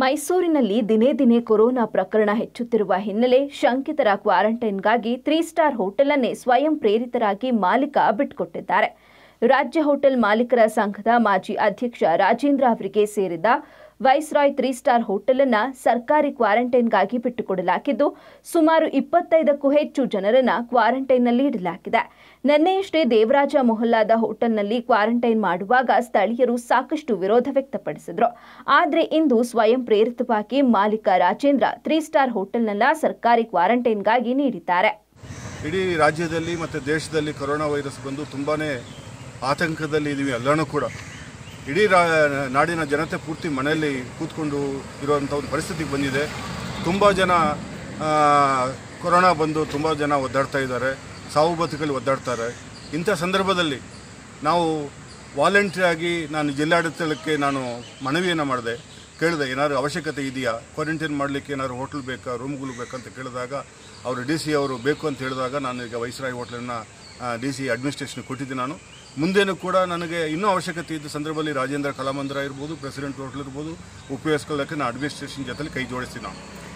ಮೈಸೂರಿನಲ್ಲಿ ದಿನೇ ದಿನೇ ಕೊರೋನಾ ಪ್ರಕರಣ ಹೆಚ್ಚುತ್ತಿರುವ ಹಿನ್ನೆಲೆ ಶಂಕಿತರ ಕ್ವಾರಂಟೈನ್ಗಾಗಿ ತ್ರೀ ಸ್ಟಾರ್ ಹೋಟೆಲ್ ಅನ್ನೇ ಸ್ವಯಂ ಪ್ರೇರಿತರಾಗಿ ಮಾಲೀಕ ಬಿಟ್ಕೊಟ್ಟಿದ್ದಾರೆ ರಾಜ್ಯ ಹೋಟೆಲ್ ಮಾಲೀಕರ ಸಂಘದ ಮಾಜಿ ಅಧ್ಯಕ್ಷ ರಾಜೇಂದ್ರ ಅವರಿಗೆ ಸೇರಿದ ವೈಸ್ರಾಯ್ ತ್ರೀ ಸ್ಟಾರ್ ಹೋಟೆಲ್ ಅನ್ನ ಸರ್ಕಾರಿ ಕ್ವಾರಂಟೈನ್ಗಾಗಿ ಬಿಟ್ಟುಕೊಡಲಾಗಿದ್ದು ಸುಮಾರು ಇಪ್ಪತ್ತೈದಕ್ಕೂ ಹೆಚ್ಚು ಜನರನ್ನ ಕ್ವಾರಂಟೈನ್ನಲ್ಲಿ ಇಡಲಾಗಿದೆ ನಿನ್ನೆಯಷ್ಟೇ ದೇವರಾಜ ಮೊಹಲ್ಲಾದ ಹೋಟೆಲ್ನಲ್ಲಿ ಕ್ವಾರಂಟೈನ್ ಮಾಡುವಾಗ ಸ್ಥಳೀಯರು ಸಾಕಷ್ಟು ವಿರೋಧ ವ್ಯಕ್ತಪಡಿಸಿದ್ರು ಆದರೆ ಇಂದು ಸ್ವಯಂ ಪ್ರೇರಿತವಾಗಿ ಮಾಲೀಕ ರಾಜೇಂದ್ರ ತ್ರೀ ಸ್ಟಾರ್ ಹೋಟೆಲ್ನೆಲ್ಲ ಸರ್ಕಾರಿ ಕ್ವಾರಂಟೈನ್ಗಾಗಿ ನೀಡಿದ್ದಾರೆ ಇಡೀ ರಾಜ್ಯದಲ್ಲಿ ಮತ್ತು ದೇಶದಲ್ಲಿ ಕೊರೋನಾ ವೈರಸ್ ಬಂದು ತುಂಬಾ ಆತಂಕದಲ್ಲಿ ಇದೀವಿ ಎಲ್ಲರೂ ಕೂಡ ಇಡೀ ನಾಡಿನ ಜನತೆ ಪೂರ್ತಿ ಮನೆಯಲ್ಲಿ ಕೂತ್ಕೊಂಡು ಇರುವಂಥ ಒಂದು ಪರಿಸ್ಥಿತಿಗೆ ಬಂದಿದೆ ತುಂಬ ಜನ ಕೊರೋನಾ ಬಂದು ತುಂಬ ಜನ ಒದ್ದಾಡ್ತಾ ಇದ್ದಾರೆ ಸಾವು ಬದುಕಲ್ಲಿ ಒದ್ದಾಡ್ತಾರೆ ಇಂಥ ಸಂದರ್ಭದಲ್ಲಿ ನಾವು ವಾಲಂಟ್ರಿಯಾಗಿ ನಾನು ಜಿಲ್ಲಾಡಳಿತಕ್ಕೆ ನಾನು ಮನವಿಯನ್ನು ಮಾಡಿದೆ ಕೇಳಿದೆ ಏನಾದರೂ ಅವಶ್ಯಕತೆ ಇದೆಯಾ ಕ್ವಾರಂಟೈನ್ ಮಾಡಲಿಕ್ಕೆ ಏನಾದರೂ ಹೋಟ್ಲ್ ಬೇಕಾ ರೂಮ್ಗಳು ಬೇಕಂತ ಕೇಳಿದಾಗ ಅವರು ಡಿ ಸಿ ಅವರು ಬೇಕು ಅಂತ ಹೇಳಿದಾಗ ನಾನು ಈಗ ವೈಸ್ರಾಯ್ ಹೋಟ್ಲನ್ನು ಡಿ ಸಿ ಅಡ್ಮಿನಿಸ್ಟ್ರೇಷನ್ ಕೊಟ್ಟಿದ್ದೆ ನಾನು ಮುಂದೇನೂ ಕೂಡ ನನಗೆ ಇನ್ನೂ ಅವಶ್ಯಕತೆ ಇದ್ದ ಸಂದರ್ಭದಲ್ಲಿ ರಾಜೇಂದ್ರ ಕಲಾಮಂದಿರ ಇರ್ಬೋದು ಪ್ರೆಸಿಡೆಂಟ್ ಹೋಟ್ಲ್ ಇರ್ಬೋದು ನಾನು ಅಡ್ಮಿನಿಸ್ಟ್ರೇಷನ್ ಜೊತೆಲಿ ಕೈ ಜೋಡಿಸ್ತೀನಿ ನಾನು